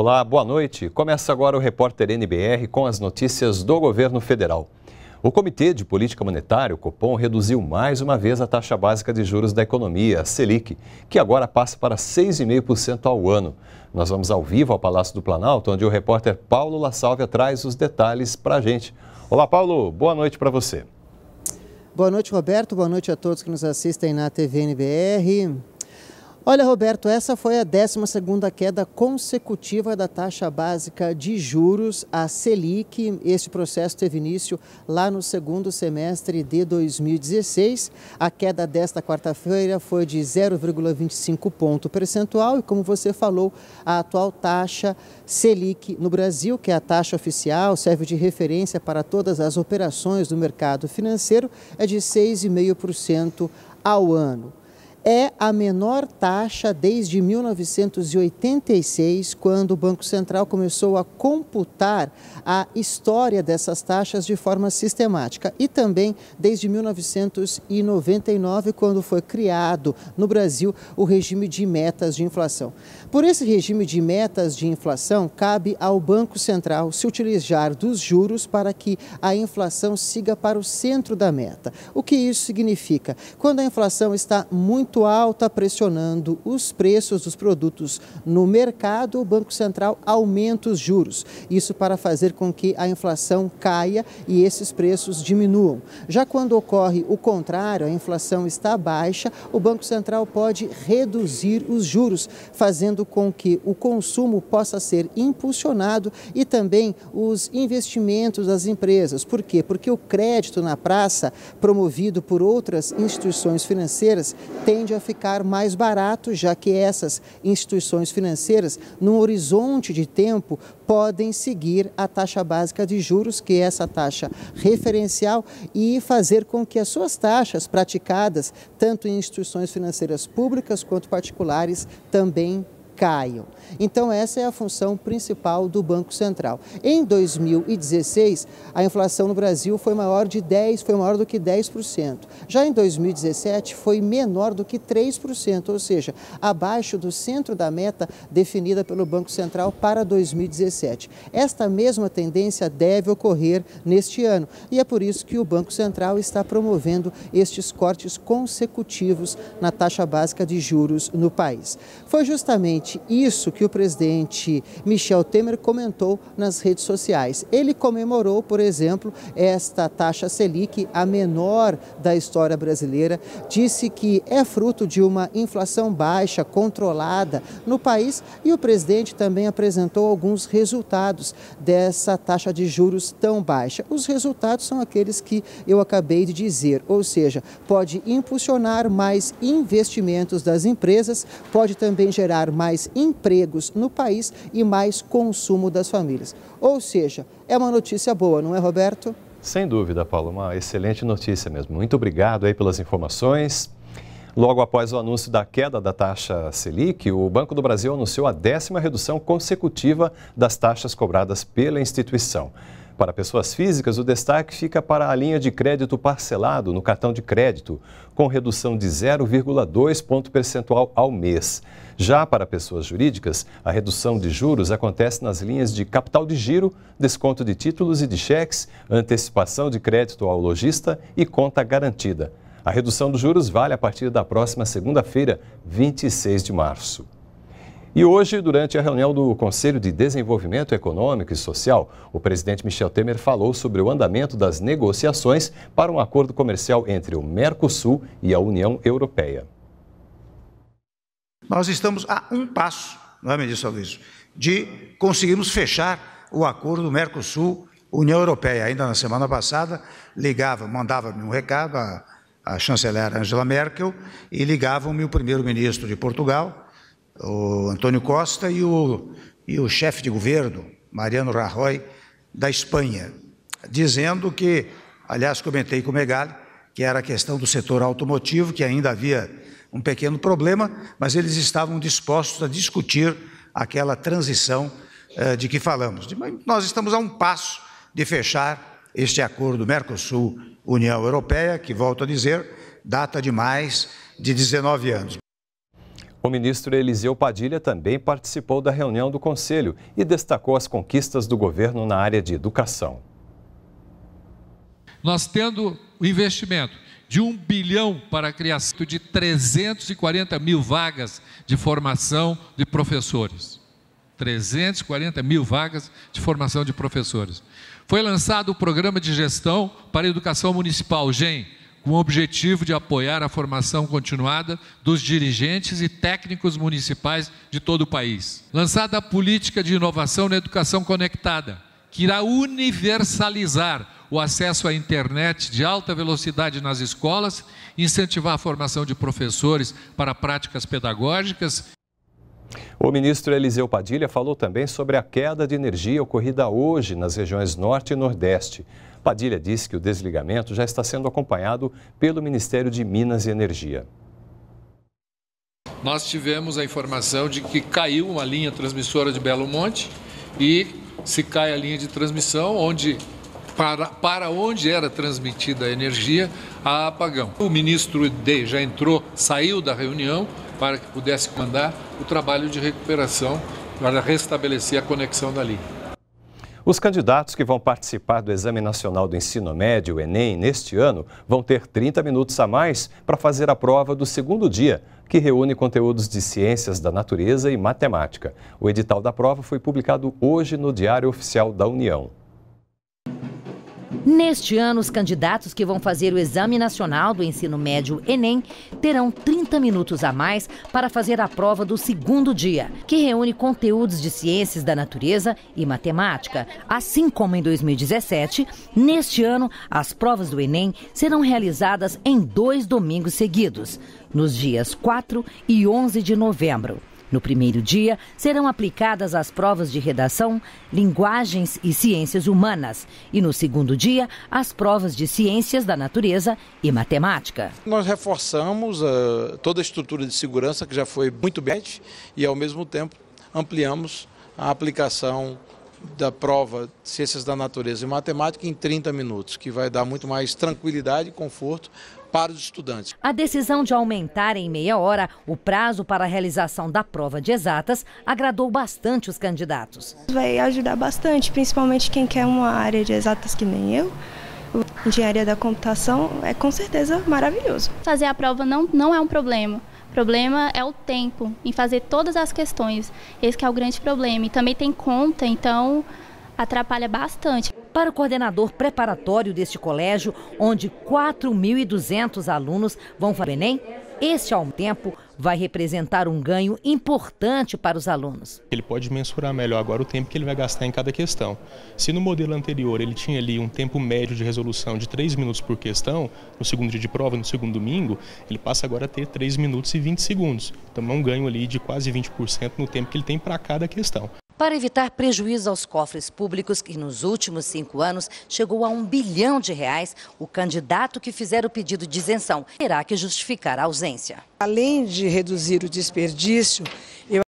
Olá, boa noite. Começa agora o repórter NBR com as notícias do governo federal. O Comitê de Política Monetária, o Copom, reduziu mais uma vez a taxa básica de juros da economia, a Selic, que agora passa para 6,5% ao ano. Nós vamos ao vivo ao Palácio do Planalto, onde o repórter Paulo Lasalvia traz os detalhes para a gente. Olá, Paulo, boa noite para você. Boa noite, Roberto. Boa noite a todos que nos assistem na TV NBR. Olha, Roberto, essa foi a 12 queda consecutiva da taxa básica de juros, a Selic. Esse processo teve início lá no segundo semestre de 2016. A queda desta quarta-feira foi de 0,25 ponto percentual e, como você falou, a atual taxa Selic no Brasil, que é a taxa oficial, serve de referência para todas as operações do mercado financeiro, é de 6,5% ao ano é a menor taxa desde 1986, quando o Banco Central começou a computar a história dessas taxas de forma sistemática, e também desde 1999, quando foi criado no Brasil o regime de metas de inflação. Por esse regime de metas de inflação, cabe ao Banco Central se utilizar dos juros para que a inflação siga para o centro da meta. O que isso significa? Quando a inflação está muito atual está pressionando os preços dos produtos no mercado, o Banco Central aumenta os juros. Isso para fazer com que a inflação caia e esses preços diminuam. Já quando ocorre o contrário, a inflação está baixa, o Banco Central pode reduzir os juros, fazendo com que o consumo possa ser impulsionado e também os investimentos das empresas. Por quê? Porque o crédito na praça, promovido por outras instituições financeiras, tem tende a ficar mais barato, já que essas instituições financeiras, num horizonte de tempo, podem seguir a taxa básica de juros, que é essa taxa referencial, e fazer com que as suas taxas praticadas, tanto em instituições financeiras públicas quanto particulares, também caiam. Então, essa é a função principal do Banco Central. Em 2016, a inflação no Brasil foi maior de 10, foi maior do que 10%. Já em 2017 foi menor do que 3%, ou seja, abaixo do centro da meta definida pelo Banco Central para 2017. Esta mesma tendência deve ocorrer neste ano e é por isso que o Banco Central está promovendo estes cortes consecutivos na taxa básica de juros no país. Foi justamente exatamente isso que o presidente Michel Temer comentou nas redes sociais. Ele comemorou, por exemplo, esta taxa Selic, a menor da história brasileira, disse que é fruto de uma inflação baixa, controlada no país e o presidente também apresentou alguns resultados dessa taxa de juros tão baixa. Os resultados são aqueles que eu acabei de dizer, ou seja, pode impulsionar mais investimentos das empresas, pode também gerar mais mais empregos no país e mais consumo das famílias. Ou seja, é uma notícia boa, não é, Roberto? Sem dúvida, Paulo, uma excelente notícia mesmo. Muito obrigado aí pelas informações. Logo após o anúncio da queda da taxa Selic, o Banco do Brasil anunciou a décima redução consecutiva das taxas cobradas pela instituição. Para pessoas físicas, o destaque fica para a linha de crédito parcelado no cartão de crédito, com redução de 0,2 ponto percentual ao mês. Já para pessoas jurídicas, a redução de juros acontece nas linhas de capital de giro, desconto de títulos e de cheques, antecipação de crédito ao lojista e conta garantida. A redução dos juros vale a partir da próxima segunda-feira, 26 de março. E hoje, durante a reunião do Conselho de Desenvolvimento Econômico e Social, o presidente Michel Temer falou sobre o andamento das negociações para um acordo comercial entre o Mercosul e a União Europeia. Nós estamos a um passo, não é, ministro Luiz, de conseguirmos fechar o acordo Mercosul-União Europeia. Ainda na semana passada, ligava, mandava-me um recado a, a chanceler Angela Merkel e ligavam-me o primeiro-ministro de Portugal, o Antônio Costa e o, e o chefe de governo, Mariano Rajoy, da Espanha, dizendo que, aliás, comentei com o Megali, que era a questão do setor automotivo, que ainda havia um pequeno problema, mas eles estavam dispostos a discutir aquela transição eh, de que falamos. Nós estamos a um passo de fechar este acordo Mercosul-União Europeia, que, volto a dizer, data de mais de 19 anos. O ministro Eliseu Padilha também participou da reunião do Conselho e destacou as conquistas do governo na área de educação. Nós tendo o investimento de um bilhão para a criação de 340 mil vagas de formação de professores. 340 mil vagas de formação de professores. Foi lançado o Programa de Gestão para a Educação Municipal, GEM, com o objetivo de apoiar a formação continuada dos dirigentes e técnicos municipais de todo o país. Lançada a política de inovação na educação conectada, que irá universalizar o acesso à internet de alta velocidade nas escolas, incentivar a formação de professores para práticas pedagógicas o ministro Eliseu Padilha falou também sobre a queda de energia ocorrida hoje nas regiões Norte e Nordeste. Padilha disse que o desligamento já está sendo acompanhado pelo Ministério de Minas e Energia. Nós tivemos a informação de que caiu uma linha transmissora de Belo Monte e se cai a linha de transmissão onde para, para onde era transmitida a energia, há apagão. O ministro D já entrou, saiu da reunião, para que pudesse mandar o trabalho de recuperação para restabelecer a conexão da linha. Os candidatos que vão participar do Exame Nacional do Ensino Médio, Enem, neste ano, vão ter 30 minutos a mais para fazer a prova do segundo dia, que reúne conteúdos de ciências da natureza e matemática. O edital da prova foi publicado hoje no Diário Oficial da União. Neste ano, os candidatos que vão fazer o Exame Nacional do Ensino Médio Enem terão 30 minutos a mais para fazer a prova do segundo dia, que reúne conteúdos de ciências da natureza e matemática. Assim como em 2017, neste ano, as provas do Enem serão realizadas em dois domingos seguidos, nos dias 4 e 11 de novembro. No primeiro dia, serão aplicadas as provas de redação, linguagens e ciências humanas. E no segundo dia, as provas de ciências da natureza e matemática. Nós reforçamos uh, toda a estrutura de segurança que já foi muito bem e, ao mesmo tempo, ampliamos a aplicação da prova Ciências da Natureza e Matemática em 30 minutos, que vai dar muito mais tranquilidade e conforto para os estudantes. A decisão de aumentar em meia hora o prazo para a realização da prova de exatas agradou bastante os candidatos. Vai ajudar bastante, principalmente quem quer uma área de exatas que nem eu. Engenharia da computação é com certeza maravilhoso. Fazer a prova não, não é um problema. O problema é o tempo em fazer todas as questões. Esse que é o grande problema. E também tem conta, então atrapalha bastante. Para o coordenador preparatório deste colégio, onde 4.200 alunos vão fazer o Enem, este, ao tempo, vai representar um ganho importante para os alunos. Ele pode mensurar melhor agora o tempo que ele vai gastar em cada questão. Se no modelo anterior ele tinha ali um tempo médio de resolução de 3 minutos por questão, no segundo dia de prova, no segundo domingo, ele passa agora a ter 3 minutos e 20 segundos. Então é um ganho ali de quase 20% no tempo que ele tem para cada questão para evitar prejuízo aos cofres públicos, que nos últimos cinco anos chegou a um bilhão de reais, o candidato que fizer o pedido de isenção terá que justificar a ausência. Além de reduzir o desperdício, eu